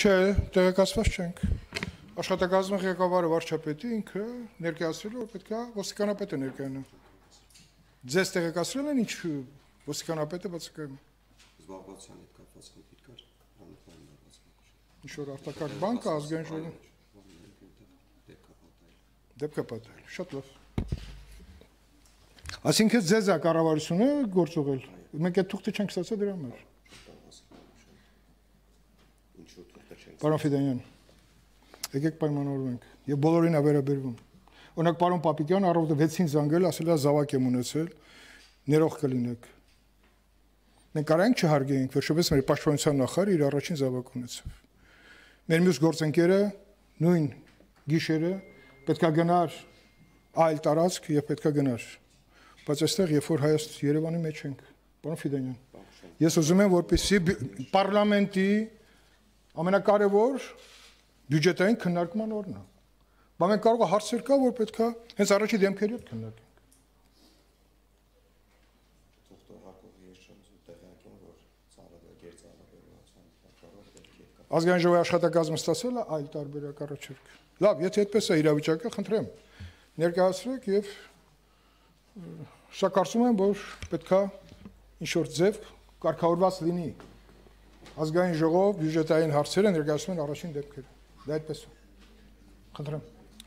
Չէ, տեղեկացված չենք։ Աշխատակազմի ղեկավարը վարչապետի ինքը ներկայացրել որ պետքա ոստիկանապետը ներկայանա։ Ձեզ տեղեկացրել են ինչ ոստիկանապետը բացակայում։ Զբաղվածության հետ կապված քննիք կար, հանրային զբաղվածություն։ Ինչ որ արտակարգ բանկը ազգային ժողովի դեպքը պատահել։ Շատ լավ։ Այսինքն ձեզ է կառավարությունը գործողել։ Մենք այդ թուղթը չենք ստացա դրա համար։ Պարոն Ֆիդանյան, եկեք պայմանավորվենք եւ բոլորին է վերաբերվում։ Օրինակ պարոն Պապիկյան առավոտը 6-ին զանգել, ասել է զավակ եմ ունեցել, ներող կլինեք։ Մենք կարող ենք չհարգենք, որովհետեւ մեր պաշտպանության նախարարը իր առաջին զավակ ունեցավ։ Մեր մյուս գործընկերը նույն գիշերը պետքա գնար այլ տարածք եւ պետքա գնար։ Բայց այստեղ երբ որ Հայաստան Երևանի մեջ ենք, պարոն Ֆիդանյան, ես ուզում եմ որպեսի պարլամենտի ամենակարևոր բյուջետային քննարկման օրն է։ Բա մենք կարող է հարցեր կա, որ պետքա հենց առաջի դեմքերի հետ քննարկենք։ Ազգային ժողովի աշխատակազմը ստացել է այլ տարբերակ առաջարկ։ Լավ, եթե այդպես է իրավիճակը, խնդրեմ ներկայացրեք եւ շա կարծում եմ, որ պետքա ինչ որ ձև կարգավորված լինի ազգային ժողով բյուջետային հարցերը ներկայացնում են առաջին դեպքերը։ Դա այդպես է։ Խնդրեմ։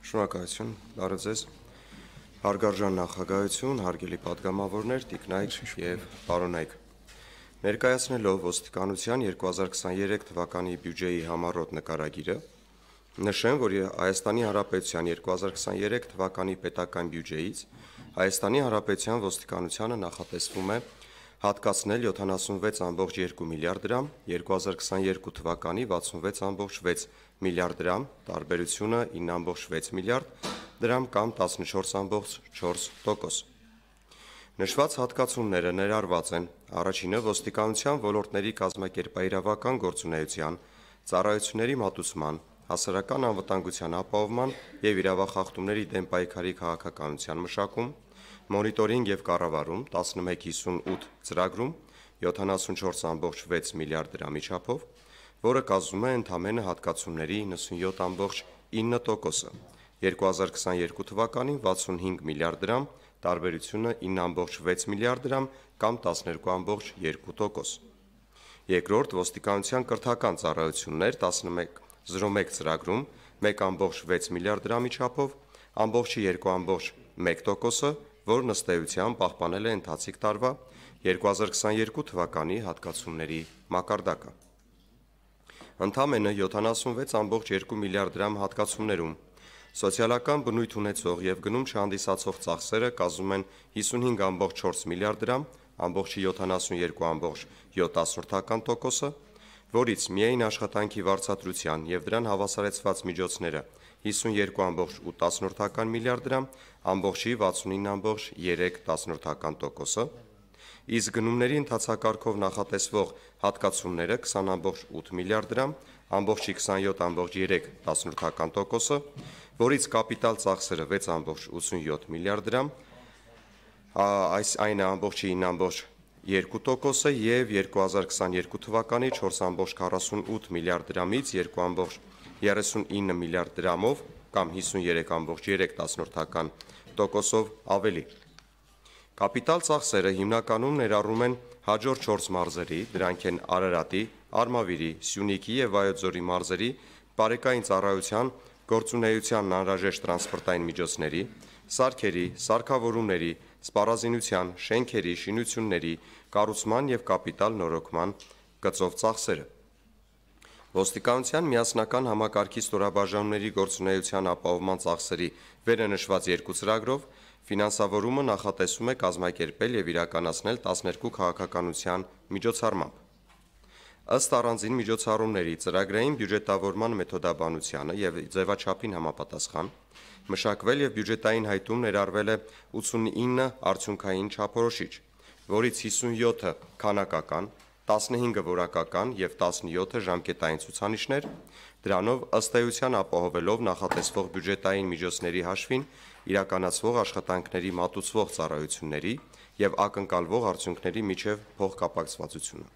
Շնորհակալություն, լարը ձեզ։ Հարգարժան նախագահություն, հարգելի падգամավորներ, տիկնայք եւ պարոնայք։ Ներկայացնելով ոստիկանության 2023 թվականի բյուջեի համառոտ նկարագիրը, նշեմ, որ Հայաստանի Հանրապետության 2023 թվականի պետական բյուջեից Հայաստանի Հանրապետության ոստիկանությանը նախատեսվում է 1.5 հատկացնել 76.2 միլիարդ դրամ, 2022 թվականի 66.6 միլիարդ դրամ, տարբերությունը 9.6 միլիարդ դրամ կամ 14.4%։ Նշված հատկացումները ներառված են առաջինը ոստիկանության ոլորտների կազմակերպայիրավական գործունեության, ծառայությունների մատուցման, հասարակական անվտանգության ապահովման եւ իրավախախտումների դեմ պայքարի քաղաքականության մշակում, մոնիտորինգ եւ կառավարում 1158 ծրագրում 74.6 միլիարդ դրամի չափով, որը կազմում է ընդամենը հատկացումների 97.9%-ը։ 2022 թվականին 65 միլիարդ դրամ, տարբերությունը 9.6 միլիարդ դրամ կամ 12.2%։ Երկրորդ ոստիկանության կրթական ծառայություններ 11.01 ծրագրում 1.6 միլիարդ դրամի չափով, ամբողջի 2.1%-ը որն ըստ էության պահպանել է ընթացիկ տարվա 2022 թվականի հատկացումների մակարդակը։ Ընդամենը 76.2 միլիարդ դրամ հատկացումներում սոցիալական բնույթ ունեցող եւ գնում չհանդիսացող ծախսերը կազմում են 55.4 միլիարդ դրամ, ամբողջի 72.7%-ը, որից միայն աշխատանքի վարձատրության եւ դրան հավասարեցված միջոցները 0.5 52.8 միլիարդ դրամ, ամբողջի 69.3 տոքոսը, իսկ գնումների ընթացակարգով նախատեսվող հատկացումները 20.8 միլիարդ դրամ, ամբողջի 27.3 տոքոսը, որից կապիտալ ծախսերը 6.87 միլիարդ դրամ, այս այն ամբողջի 9.8 2 տոքոսը և 2022 թվականի 4,48 միլիարդ դրամից 2,4 39 միլիարդ դրամով կամ 53.3%-ական տոկոսով ավելի։ Կապիտալ ծախսերը հիմնականում ներառում են հաջորդ 4 մարզերի, դրանք են Արարատի, Արմավիրի, Սյունիքի եւ Վայոցորի մարզերի բարեկային ծառայության գործունեության անհրաժեշտ տրանսպորտային միջոցների, սարքերի, սարքավորումների, սպառազինության, շենքերի, շինությունների, կառուցման եւ կապիտալ նորոգման գծով ծախսերը։ Ոստիկանության միասնական համակարգի ստորաբաժանումների գործունեության ապահովման ծախսերի վերը նշված երկու ծրագրով ֆինանսավորումը նախատեսում է կազմակերպել եւ իրականացնել 12 քաղաքականության միջոցառմամբ։ Ըստ առանձին միջոցառումների ծրագրային բյուջետավորման մեթոդաբանությանը եւ ձևաչափին համապատասխան մշակվել եւ բյուջետային հայտում ներառվել է 89 արդյունքային չափորոշիչ, որից 57-ը քանակական, 15 որակական և 17 ժամկետային ծուցանիշներ, դրանով աստայության ապահովելով նախատեսվող բյուջետային միջոցների հաշվին իրականացվող աշխատանքների մատուցվող ծառայությունների և ակնկալվող արդյունքների միջև փոխկապակցվածությունը։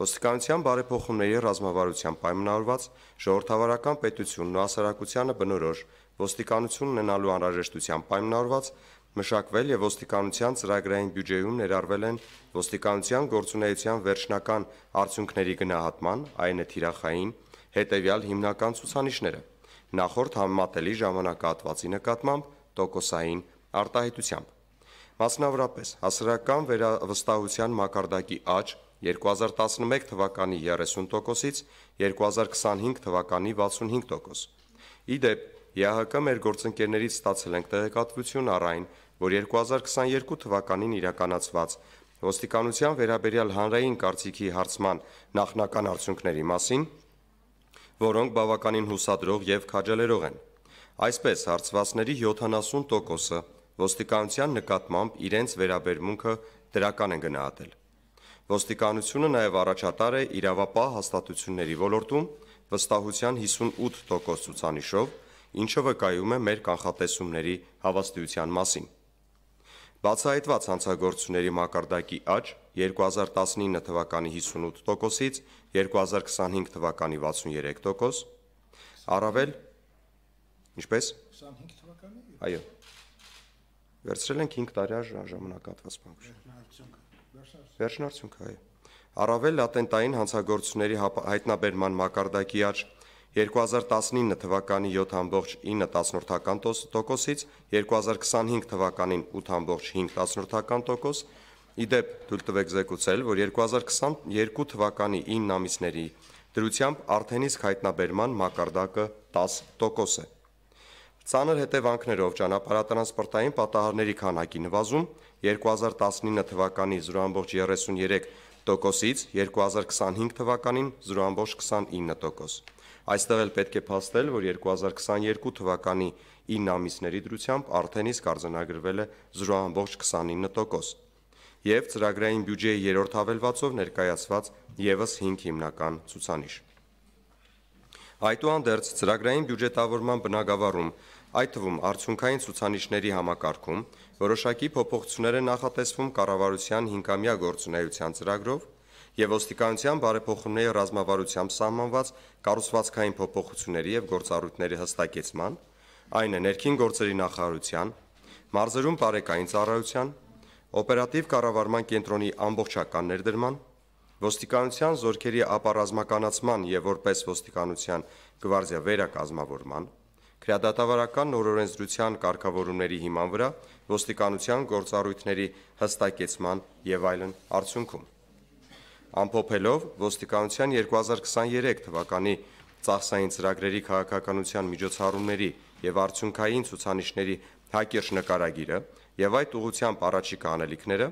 Ոստիկանության բարեփոխումների ռազմավարության պայմանավորված ժողովրդավարական պետությունն ու հասարակությանը բնորոշ ոստիկանություն ունենալու անհրաժեշտության պայմանավորված մշակվել եւ ոստիկանության ծրագրային բյուջեում ներառվել են ոստիկանության գործունեության վերջնական արդյունքների գնահատման, այն է թիրախային, հետեւյալ հիմնական ցուցանիշները. նախորդ համատելի ժամանակահատվածի նկատմամբ տոկոսային արտահայտությամբ։ Մասնավորապես, հասարակական վերավստահության մակարդակի աճ 2011 թվականի 30%-ից 2025 թվականի 65%։ Ի դեպ, ԵԱՀԿ մեր գործընկերներից ստացել ենք տեղեկատվություն առ այն, որ 2022 թվականին իրականացված ոստիկանության վերաբերյալ հանրային կարծիքի հարցման նախնական արդյունքների մասին, որոնք բավականին հուսադրող եւ քաջալերող են։ Այսպես հարցվածների 70%-ը ոստիկանության նկատմամբ իրենց վերաբերմունքը դրական են գնահատել։ Ոստիկանությունը նաև առաջատար է իրավապահ հաստատությունների ոլորտում վստահության 58% ցուցանիշով, ինչը վկայում է մեր կանխատեսումների հավաստիության մասին։ Բացահայտված հանցագործությունների մակարդակի աճ 2019 թվականի 58%-ից 2025 թվականի 63%, առավել ինչպես 25 թվականի։ Այո։ Վերցրել ենք 5 տարի ժամանակատված բանկը։ Վերջնարդյունքը, այո։ Առավել լատենտային հանցագործությունների հայտնաբերման մակարդակի աճ 2019 2019 թվականի 7.9%-ից 2025 թվականին 8.5%-ից իդեպ թույլ տվեք զեկուցել, որ 2022 թվականի 9 ամիսների դրությամբ արդեն իսկ հայտնաբերման մակարդակը 10% է։ Ծանր հետևանքներով ճանապարհատրանսպորտային պատահարների քանակի նվազում 2019 թվականի 0.33%-ից 2025 թվականին 0.29%։ Այստեղ էլ պետք է փաստել, որ 2022 թվականի 9 ամիսների դրությամբ արդեն իսկ արձանագրվել է 0.29%։ Եվ ծրագրային բյուջեի երրորդ հավելվածով ներկայացված եւս 5 հիմնական ցուցանիշ։ Այդուհանդերձ ծրագրային բյուջետավորման բնագավառում Այդ թվում արդյունքային ցուցանիշների համակարգում որոշակի փոփոխություններ են նախատեսվում կառավարության 5-ամյա գործունեության ծրագրով, եւ ոստիկանության բարեփոխումների ռազմավարությամբ սահմանված կառուցվածքային փոփոխությունների եւ գործառույթների հստակեցման, այն է ներքին գործերի նախարարության, մարզերում բարեկային ծառայության, օպերատիվ կառավարման կենտրոնի ամբողջական ներդրման, ոստիկանության զորքերի ապառազմականացման եւ որպես ոստիկանության գվարդիա վերակազմավորման, քրեադատավարական նորօրենսդրության կարգավորումների հիման վրա ոստիկանության գործառույթների հստակեցման եւ այլն արդյունքում ամփոփելով ոստիկանության 2023 թվականի ծախսային ծրագրերի քաղաքականության միջոցառումների եւ արդյունքային ցուցանիշների հակիրճ նկարագիրը եւ այդ ուղղությամբ առաջիկա անելիքները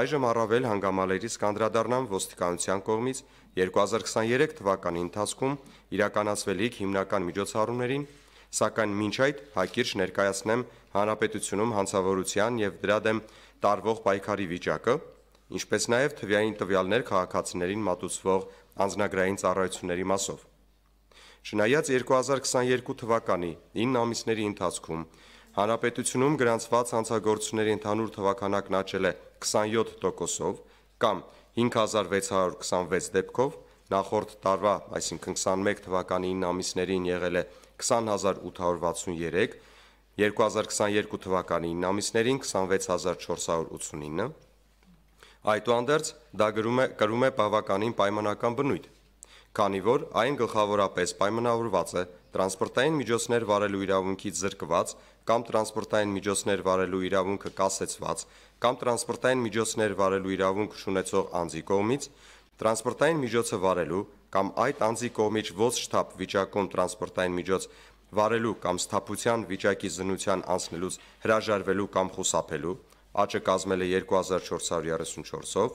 այժմ առավել հանգամանալերից կանդրադառնամ ոստիկանության կողմից 2023 թվականի ընթացքում իրականացվելիք հիմնական միջոցառումներին, սակայն մինչ այդ հակիրճ ներկայացնեմ հանրապետությունում հանցավորության եւ դրա դեմ տարվող պայքարի վիճակը, ինչպես նաև թվային տվյալներ քաղաքացիներին մատուցվող անձնագրային ծառայությունների մասով։ Չնայած 2022 թվականի 9 ամիսների ընթացքում հանրապետությունում գրանցված հանցագործությունների ընդհանուր թվականակն աճել է 27%-ով կամ 5626 դեպքով, նախորդ տարվա, այսինքն 21 թվականի 9 ամիսներին եղել է 20863, 2022 թվականի 9 ամիսներին 26489 Այդուհանդերձ դա գրում է կրում է բավականին պայմանական բնույթ, քանի որ այն գլխավորապես պայմանավորված է տրանսպորտային միջոցներ վարելու իրավունքից զրկված կամ տրանսպորտային միջոցներ վարելու իրավունքը կասեցված կամ տրանսպորտային միջոցներ վարելու իրավունք ունեցող անձի կողմից տրանսպորտային միջոցը վարելու կամ այդ անձի կողմից ոչ շտապ վիճակում տրանսպորտային միջոց վարելու կամ ստապության վիճակի զնության անցնելուց հրաժարվելու կամ խուսափելու աճը կազմել է 2434-ով,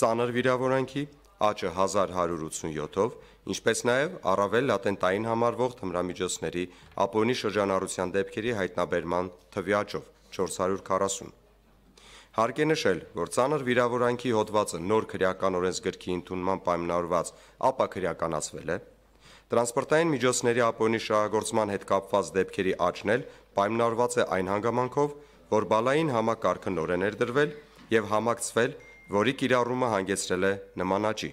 ծանր վիրավորանքի աճը 1187-ով, ինչպես նաև առավել լատենտային համարվող թմրամիջոցների ապօրինի շրջանառության դեպքերի հայտնաբերման թվի աճով 440 Հարկ է նշել, որ ցաներ վիրավորանքի հոդվածը նոր քրեականորենս գրքի ընդունման պայմանավորված ապակրեականացվել է։ Տրանսպորտային միջոցների ապօրինի շահագործման հետ կապված դեպքերի աճնել պայմանավորված է այն հանգամանքով, որ բալային համակարգը նոր է ներդրվել եւ համակցվել, որի կիրառումը հանգեցրել է նման աճի։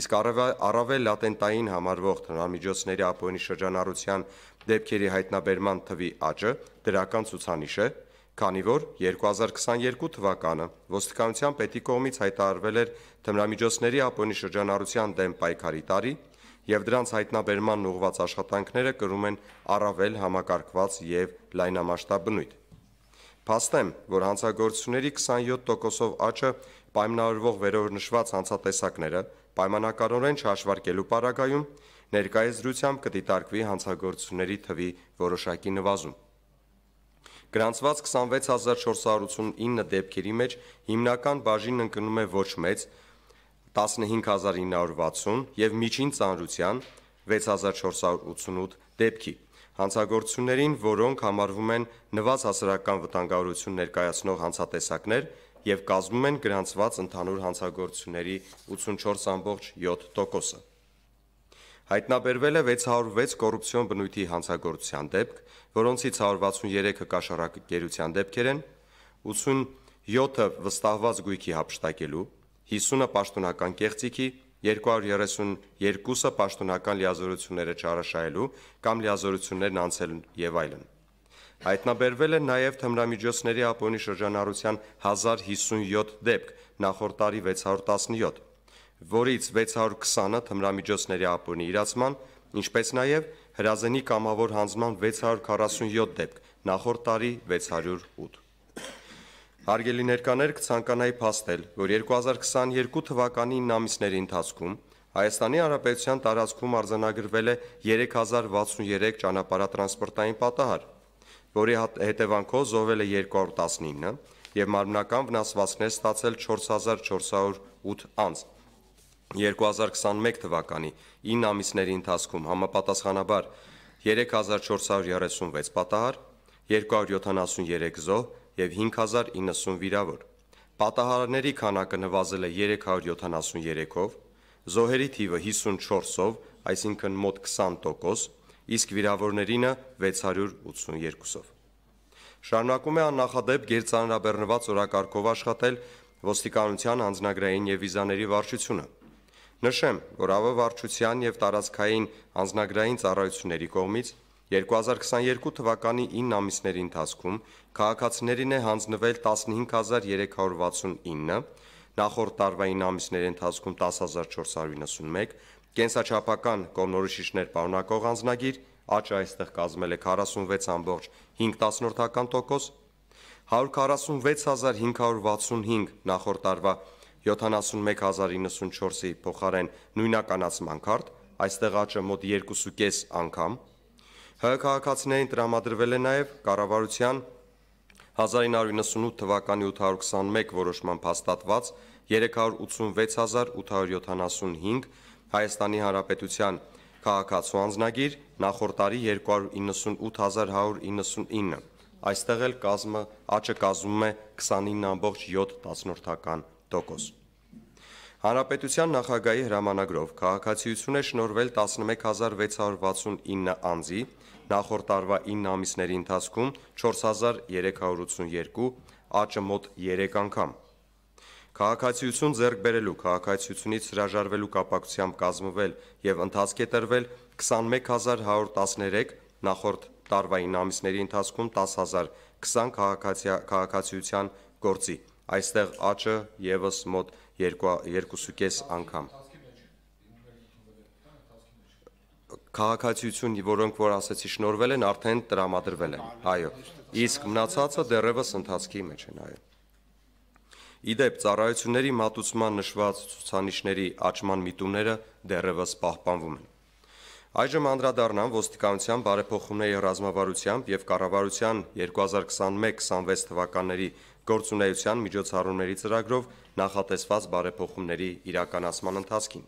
Իսկ առավել լատենտային համարվող տնամիջոցների ապօրինի շրջանառության դեպքերի հայտնաբերման թվի աճը դրական ցուցանիշ է, քանի որ 2022 թվականը ոստիկանության պետի կողմից հայտարարվել էր տնամիջոցների ապօրինի շրջանառության դեմ պայքարի տարի եւ դրանց հայտնաբերման ուղղված աշխատանքները կրում են առավել համակարգված եւ լայնամասշտաբ բնույթ։ Փաստեմ, որ հանցագործությունների 27%-ով աճը պայմանավորվող վերօրնշված հանցատեսակները պայմանակարորեն չհաշվարկելու պարագայում ներկայիս զրությամբ կդիտարկվի հանցագործությունների թվի որոշակի նվազում։ Գրանցված 26489 դեպքերի մեջ հիմնական բաժինն ընկնում է ոչ մեծ 15960 եւ միջին ծանրության 6488 դեպքի հանցագործություններին, որոնք համարվում են նվազ հասարակական վտանգավորություն ներկայացնող հանցատեսակներ եւ կազմում են գրանցված ընդհանուր հանցագործությունների 84.7%-ը։ Հայտնաբերվել է 606 կոռուպցիոն բնույթի հանցագործության դեպք, որոնցից 163-ը կաշառակերության դեպքեր են, 87-ը վստահված գույքի հապշտակելու, 50-ը պաշտոնական կեղծիքի, 232-ը պաշտոնական լիազորությունները չարաշահելու կամ լիազորություններն անցել եւ այլն։ Հայտնաբերվել է նաև թմրամիջոցների ապօրինի շրջանառության 1057 դեպք, նախորդ տարի 617, որից 620-ը թմրամիջոցների ապօրինի իրացման, ինչպես նաև հրազենի կամավոր հանձնման 647 դեպք, նախորդ տարի 608։ Հարգելի ներկաներ, կցանկանայի փաստել, որ 2022 թվականի 9 ամիսների ընթացքում Հայաստանի Հանրապետության տարածքում արձանագրվել է 3063 ճանապարհատրանսպորտային պատահար, որի հետևանքով զոհվել է 219 եւ մարմնական վնասվածքներ ստացել 4408 անձ։ 2021 թվականի 9 ամիսների ընթացքում համապատասխանաբար 3436 պատահար, 273 զոհ եւ 5090 վիրավոր։ Պատահարների քանակը նվազել է 373-ով, զոհերի թիվը 54-ով, այսինքն մոտ 20%, իսկ վիրավորներինը 682-ով։ Շարունակում է աննախադեպ գերծանրաբեռնված օրակարգով աշխատել ոստիկանության անձնագրային եւ վիզաների վարչությունը։ Նշեմ, որ ԱՎ վարչության եւ տարածքային անձնագրային ծառայությունների կողմից 2022 թվականի 9 ամիսների ընթացքում քաղաքացիներին է հանձնվել 15369, նախորդ տարվա 9 ամիսների ընթացքում 10491, կենսաչափական կողմնորոշիչներ պարունակող անձնագիր աճը այստեղ կազմել է 46.5%, 146565 նախորդ տարվա 71094-ի փոխարեն նույնականացման քարտ, այստեղ աճը մոտ 2.5 անգամ 0.5 ՀՀ քաղաքացիներին տրամադրվել է նաև կառավարության 1998 թվականի 821 որոշմամբ հաստատված 386875 Հայաստանի Հանրապետության քաղաքացու անձնագիր նախորդ տարի 298199։ Այստեղ էլ կազմը աճը կազմում է 29.7%-ական տոկոս։ Հանրապետության նախագահի հրամանագրով քաղաքացիություն է շնորվել 11669 անձի, նախորդ տարվա 9 ամիսների ընթացքում 4382, աճը մոտ 3 անգամ։ Քաղաքացիություն ձեռք բերելու, քաղաքացիությունից հրաժարվելու կապակցությամբ կազմվել եւ ընթացք է տրվել 21113 նախորդ տարվա 9 ամիսների ընթացքում 10020 քաղաքացիության գործի։ Այստեղ աճը եւս մոտ 3 2.5 անգամ։ Քաղաքացիություն, որոնք որ ասացի շնորվել են, արդեն տրամադրվել են, այո։ Իսկ մնացածը դեռևս ընթացքի մեջ են, այո։ Իդեպ ծառայությունների մատուցման նշված ցուցանիշների աճման միտումները դեռևս պահպանվում են։ Այժմ անդրադառնամ ոստիկանության բարեփոխումների ռազմավարությամբ եւ կառավարության 2021-26 թվականների գործունեության միջոցառումների ծրագրով նախատեսված բարեփոխումների իրականացման ընթացքում։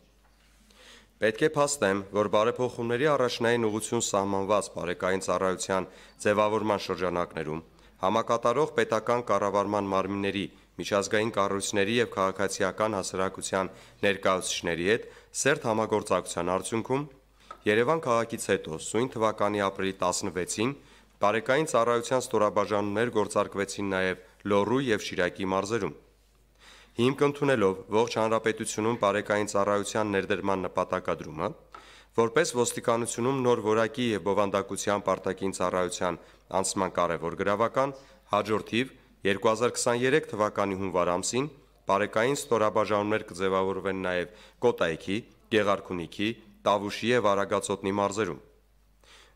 Պետք է փաստեմ, որ բարեփոխումների առաջնային ուղղություն սահմանված բարեկային ծառայության ձևավորման շրջանակներում համակատարող պետական կառավարման մարմինների, միջազգային կառույցների եւ քաղաքացիական հասարակության ներկայացուցիչների հետ սերտ համագործակցության արդյունքում Երևան քաղաքից հետո սույն թվականի ապրիլի 16-ին բարեկային ծառայության ստորաբաժանումներ գործարկվեցին նաեւ Լոռու եւ Շիրակի մարզերում։ Հիմք ընդունելով ողջ հանրապետությունում բարեկային ծառայության ներդրման նպատակադրումը, որպես ոստիկանությունում նոր որակի եւ բովանդակության պարտակին ծառայության անցման կարևոր գրավական, հաջորդիվ 2023 թվականի հունվար ամսին բարեկային ստորաբաժանումներ կձևավորվեն նաեւ Կոտայքի, Գեղարքունիքի, Տավուշի եւ Արագածոտնի մարզերում։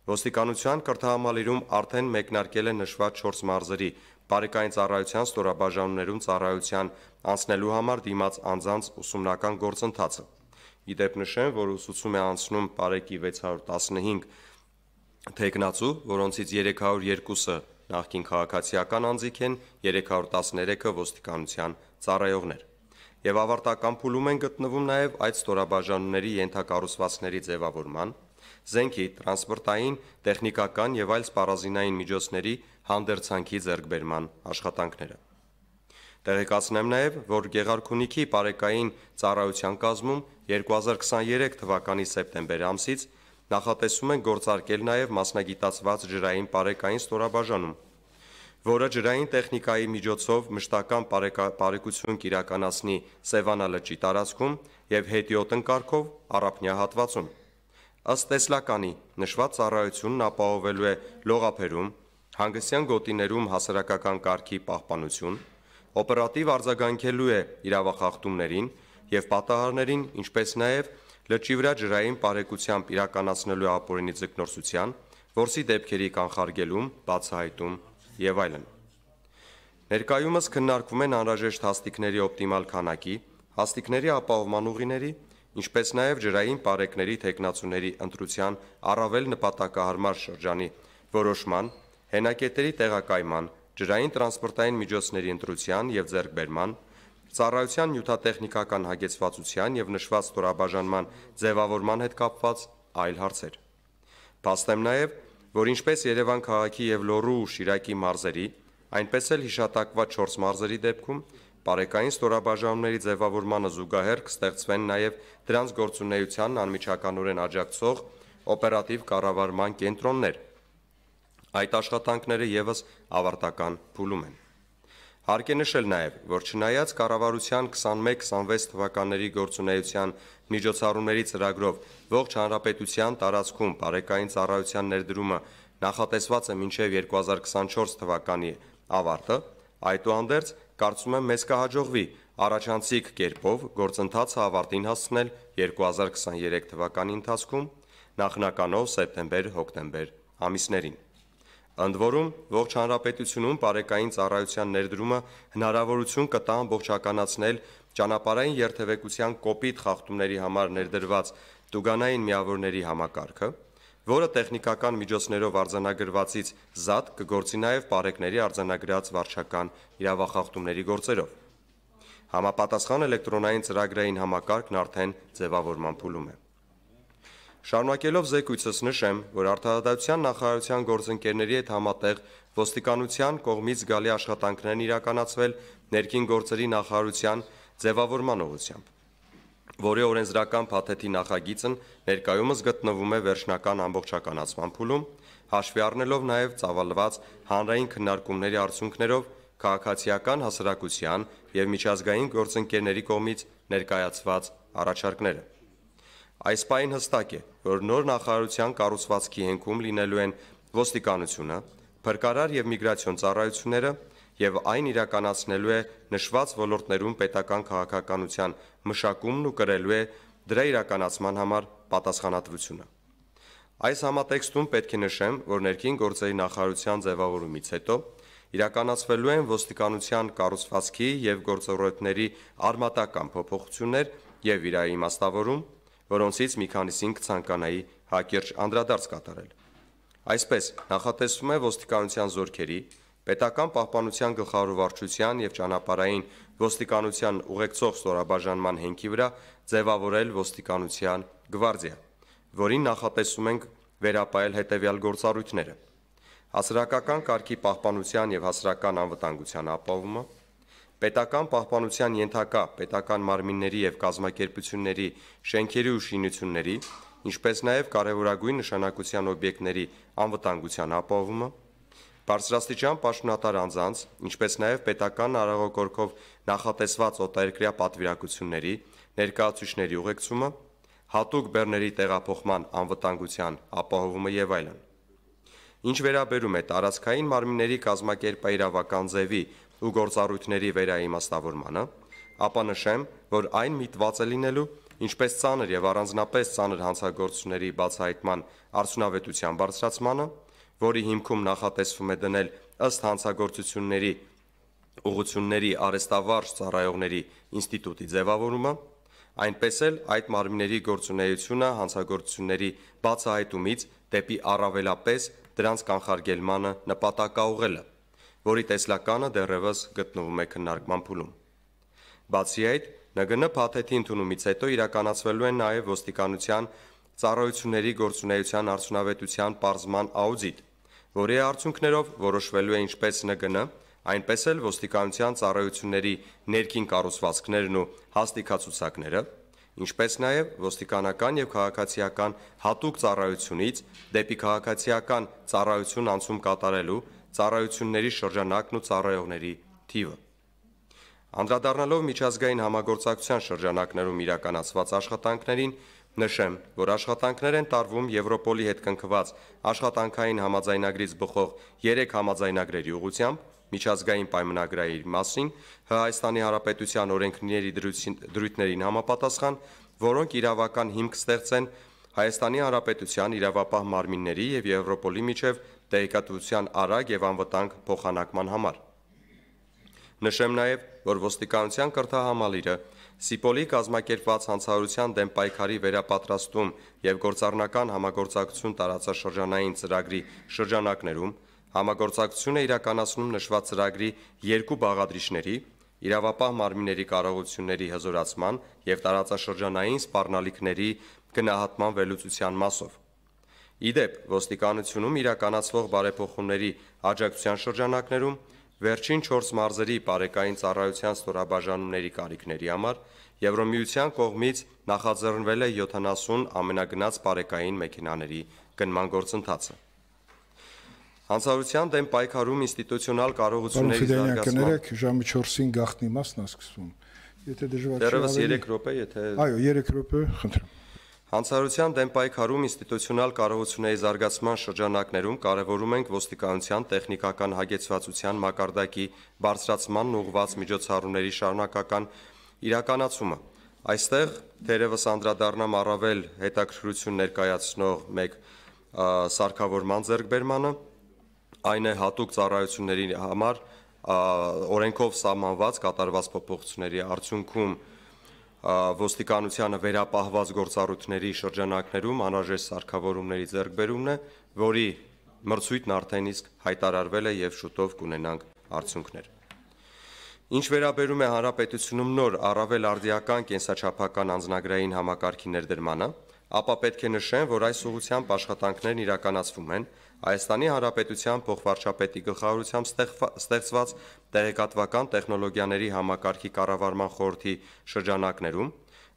Ոստիկանության կրթահամալիրում արդեն մեկնարկել է նշված 4 մարզերի Բարեկային ծառայության ստորաբաժանումներում ծառայության անցնելու համար դիմաց անձանց ուսումնական գործընթացը։ Իդեպ նշեմ, որ ուսուցում է անցնում Բարեկի 615 թեկնածու, որոնցից 302-ը նախկին քաղաքացիական անձիկ են, 313-ը ոստիկանության ծառայողներ եւ ավարտական փուլում են գտնվում նաեւ այդ ստորաբաժանումների ենթակառուցվածքների ձևավորման, Զենքի, տրանսպորտային, տեխնիկական եւ այլ սպառազինային միջոցների հանդերձանքի ձեռքբերման աշխատանքները։ Տեղեկացնեմ նաև, որ Գեղարքունիքի Պարեկային ծառայության կազմում 2023 թվականի սեպտեմբեր ամսից նախատեսում են գործարկել նաև մասնագիտացված ջրային Պարեկային ստորաբաժանում, որը ջրային տեխնիկայի միջոցով մշտական բարեկություն կիրականացնի Սևանա լճի տարածքում եւ հետիոտնկարքով Արապնյա հատվածում։ Ըստ տեսլականի նշված ծառայությունն ապահովելու է լողափերում, հանգստյան գոտիներում հասարակական կարգի պահպանություն, օպերատիվ արձագանքելու է իրավախախտումներին եւ պատահարներին, ինչպես նաեւ լճի վրա ջրային բարեկությամբ իրականացնելու ապօրինի ձգնորսության, որսի դեպքերի կանխարգելում, բացահայտում եւ այլն։ Ներկայումս քննարկվում են անհրաժեշտ հաստիկների օպտիմալ քանակի, հաստիկների ապահովման ուղիների ինչպես նաև ջրային պարեկների թեկնածուների ընտրության առավել նպատակահարմար շրջանի որոշման, հենակետերի տեղակայման, ջրային տրանսպորտային միջոցների ընտրության եւ ձեռքբերման, ծառայության նյութատեխնիկական հագեցվածության եւ նշված ստորաբաժանման ձևավորման հետ կապված այլ հարցեր։ Փաստեմ նաև, որ ինչպես Երևան քաղաքի եւ Լոռու Շիրակի մարզերի, այնպես էլ հիշատակված 4 մարզերի դեպքում Բարեկային ստորաբաժանումների ձևավորմանը զուգահեռ կստեղծվեն նաև դրանց գործունեության անմիջականորեն աջակցող օպերատիվ կառավարման կենտրոններ։ Այդ աշխատանքները եւս ավարտական փուլում են։ Հարկ է նշել նաև, որ չնայած կառավարության 21-26 թվականների գործունեության միջոցառումների ծրագրով ողջ հանրապետության տարածքում բարեկային ծառայության ներդրումը նախատեսված է մինչև 2024 թվականի ավարտը, այդուհանդերձ կարծում եմ մեզ կհաջողվի առաջանցիկ կերպով գործընթացը ավարտին հասցնել 2023 թվականի ընթացքում նախնականով սեպտեմբեր-հոկտեմբեր ամիսներին։ Ընդ որում, ողջ հանրապետությունում բարեկային ծառայության ներդրումը հնարավորություն կտա ամբողջականացնել ճանապարհային երթևեկության կոպիտ խախտումների համար ներդրված տուգանային միավորների համակարգը, որը տեխնիկական միջոցներով արձանագրվածից զատ կգործի նաև պարեկների արձանագրած վարչական իրավախախտումների գործերով։ Համապատասխան էլեկտրոնային ծրագրային համակարգն արդեն ձևավորման փուլում է։ Շարունակելով զեկույցս նշեմ, որ Արտահայտության նախարարության գործընկերների հետ համատեղ ոստիկանության կողմից գալի աշխատանքներն իրականացվել ներքին գործերի նախարարության ձևավորման ուղղությամբ որի օրենսդրական փաթեթի նախագիծն ներկայումս գտնվում է վերջնական ամբողջականացման փուլում, հաշվի առնելով նաև ծավալված հանրային քննարկումների արդյունքներով քաղաքացիական հասարակության եւ միջազգային գործընկերների կողմից ներկայացված առաջարկները։ Այս պայն հստակ է, որ նոր նախարարության կառուցվածքի հենքում լինելու են ոստիկանությունը, փրկարար եւ միգրացիոն ծառայությունները, եւ այն իրականացնելու է նշված ոլորտներում պետական քաղաքականության մշակումն ու կրելու է դրա իրականացման համար պատասխանատվությունը։ Այս համատեքստում պետք է նշեմ, որ ներքին գործերի նախարարության ձևավորումից հետո իրականացվելու են ոստիկանության կառուցվածքի եւ գործառույթների արմատական փոփոխություններ եւ իրաիմաստավորում, որոնցից մի քանիսին կցանկանայի հակիրճ անդրադարձ կատարել։ Այսպես, նախատեսվում է ոստիկանության զորքերի պետական պահպանության գլխավորվարչության և ճանապարային ոստիկանության ուղեկցող ստորաբաժանման հենքի վրա ձևավորել ոստիկանության գվարդիա, որին նախատեսում ենք վերապայել հետևյալ գործառույթները. հասարակական կարգի պահպանության և հասարական անվտանգության ապահովումը, պետական պահպանության ենթակա պետական մարմինների և կազմակերպությունների շենքերի ու շինությունների, ինչպես նաև կարևորագույն նշանակության օբյեկտների անվտանգության ապահովումը, Բարձրաստիճան պաշտոնատար անձանց, ինչպես նաև պետական արարողորքով նախատեսված օտարերկրյա պատվիրակությունների, ներկայացուցիչների ուղեկցումը, հատուկ բեռների տեղափոխման անվտանգության ապահովումը եւ այլն։ Ինչ վերաբերում է տարածքային մարմինների կազմակերպայիրավական ձևի ու գործառույթների վերաիմաստավորմանը, ապա նշեմ, որ այն միտված է լինելու ինչպես ծանր եւ առանձնապես ծանր հանցագործությունների բացահայտման արդյունավետության բարձրացմանը, որի հիմքում նախատեսվում է դնել ըստ հանցագործությունների ուղությունների արեստավարժ ծառայողների ինստիտուտի ձևավորումը, այնպես էլ այդ մարմինների գործունեությունը հանցագործությունների բացահայտումից դեպի առավելապես դրանց կանխարգելմանը նպատակաուղելը, որի տեսլականը դեռևս գտնվում է քննարկման փուլում։ Բացի այդ, ՆԳՆ փաթեթի ընդունումից հետո իրականացվելու են նաև ոստիկանության ծառայությունների գործունեության արդյունավետության պարզման աուդիտ, որի արդյունքներով որոշվելու է ինչպես ՆԳՆ, այնպես էլ ոստիկանության ծառայությունների ներքին կառուցվածքներն ու հաստիկացուցակները, ինչպես նաև ոստիկանական եւ քաղաքացիական հատուկ ծառայությունից դեպի քաղաքացիական ծառայություն անցում կատարելու ծառայությունների շրջանակն ու ծառայողների թիվը։ Անդրադառնալով միջազգային համագործակցության շրջանակներում իրականացված աշխատանքներին, Նշեմ, որ աշխատանքներ են տարվում Եվրոպոլի հետ կնքված աշխատանքային համաձայնագրից բխող 3 համաձայնագրերի ուղությամբ միջազգային պայմանագրայի մասին Հայաստանի Հանրապետության օրենքների դրույթներին համապատասխան, որոնք իրավական հիմք ստեղծեն Հայաստանի Հանրապետության իրավապահ մարմինների եւ Եվրոպոլի միջև տեղեկատվության արագ եւ անվտանգ փոխանակման համար։ Նշեմ նաեւ, որ ոստիկանության կրթահամալիրը Սիպոլի կազմակերպված հանցարության դեմ պայքարի վերապատրաստում և գործարնական համագործակցություն տարածաշրջանային ծրագրի շրջանակներում համագործակցություն է իրականացնում նշված ծրագրի երկու բաղադրիչների՝ իրավապահ մարմինների կարողությունների հզորացման և տարածաշրջանային սպառնալիքների գնահատման վերլուծության մասով։ Ի դեպ, ոստիկանությունում իրականացվող բարեփոխումների աջակցության շրջանակներում Վերջին 4 մարզերի բարեկային ծառայության ստորաբաժանումների կարիքների համար Եվրոմիության կողմից նախաձեռնվել է 70 ամենագնաց բարեկային մեքենաների գնման գործընթացը։ Հանցարության դեմ պայքարում ինստիտուցիոնալ կարողությունների զարգացումը։ Կներեք, ժամը 4-ին գախտնի մասն է սկսվում։ Եթե դժվար չի։ Դեռևս 3 րոպե, եթե Այո, 3 րոպե, խնդրեմ։ Հանցարության դեմ պայքարում ինստիտուցիոնալ կարողությունների զարգացման շրջանակներում կարևորում ենք ոստիկանության տեխնիկական հագեցվածության մակարդակի բարձրացման ուղված միջոցառումների շարունակական իրականացումը։ Այստեղ թերևս անդրադառնամ առավել հետաքրքրություն ներկայացնող մեկ սարքավորման ձեռքբերմանը, այն է հատուկ ծառայությունների համար օրենքով սահմանված կատարված փոփոխությունների արդյունքում ոստիկանությանը վերապահված գործառույթների շրջանակներում անհրաժեշտ սարքավորումների ձեռքբերումն է, որի մրցույթն արդեն իսկ հայտարարվել է եւ շուտով կունենանք արդյունքներ։ Ինչ վերաբերում է Հանրապետությունում նոր առավել արդիական կենսաչափական անձնագրային համակարգի ներդրմանը, ապա պետք է նշեմ, որ այս ուղղությամբ աշխատանքներն իրականացվում են, Հայաստանի Հանրապետության փոխվարչապետի գլխավորությամբ ստեղծված տեղեկատվական տեխնոլոգիաների համակարգի կառավարման խորհրդի շրջանակներում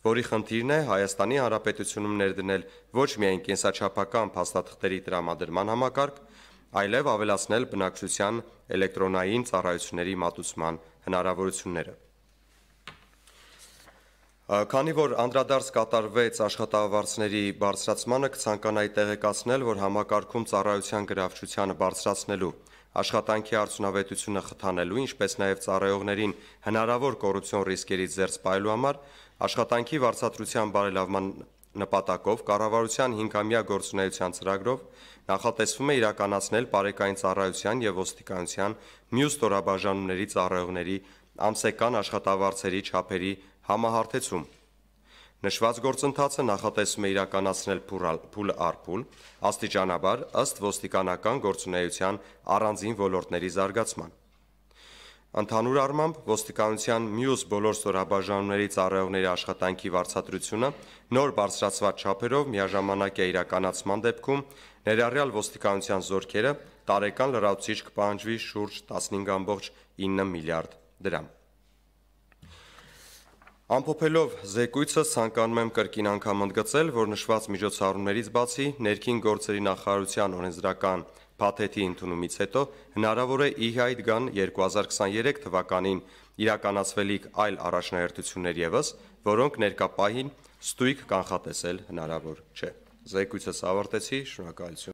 որի խնդիրն է Հայաստանի Հանրապետությունում ներդնել ոչ միայն կենսաչափական փաստաթղթերի տրամադրման համակարգ, այլև ավելացնել բնակչության էլեկտրոնային ծառայությունների մատուցման հնարավորությունները։ Քանի որ անդրադարձ կատարվեց աշխատավարձների բարձրացմանը, կցանկանայի տեղեկացնել, որ համակարգում ծառայության գրավչությանը բարձրացնելու, աշխատանքի արդյունավետությունը խթանելու, ինչպես նաև ծառայողներին հնարավոր կորուպցիոն ռիսկերից զերծ պահելու համար աշխատանքի վարձատրության բարելավման նպատակով կառավարության 5-ամյա գործունեության ծրագրով նախատեսվում է իրականացնել բարեկային ծառայության եւ ոստիկանության մյուս ստորաբաժանումների ծառայողների ամսական աշխատավարձերի չափերի համահարթեցում։ Նշված գործընթացը նախատեսում է իրականացնել փուլ առ փուլ, աստիճանաբար ըստ ոստիկանական գործունեության առանձին ոլորտների զարգացման։ Ընդհանուր առմամբ ոստիկանության մյուս բոլոր ստորաբաժանումներից առեղների աշխատանքի վարչատրությունը նոր բարձրացված չափերով միաժամանակ է իրականացման դեպքում ներառյալ ոստիկանության զորքերը տարեկան լրացուցիչ կպահանջվի շուրջ 15.9 միլիարդ դրամ։ Ամփոփելով զեկույցը ցանկանում եմ կրկին անգամ ընդգծել, որ նշված միջոցառումներից բացի ներքին գործերի նախարարության օրենսդրական փաթեթի ընդունումից հետո հնարավոր է իհայտ գան 2023 թվականին իրականացվելիք այլ առաջնահերթություններ եւս, որոնք ներկա պահին ստույգ կանխատեսել հնարավոր չէ։ Զեկույցը ավարտեցի, շնորհակալություն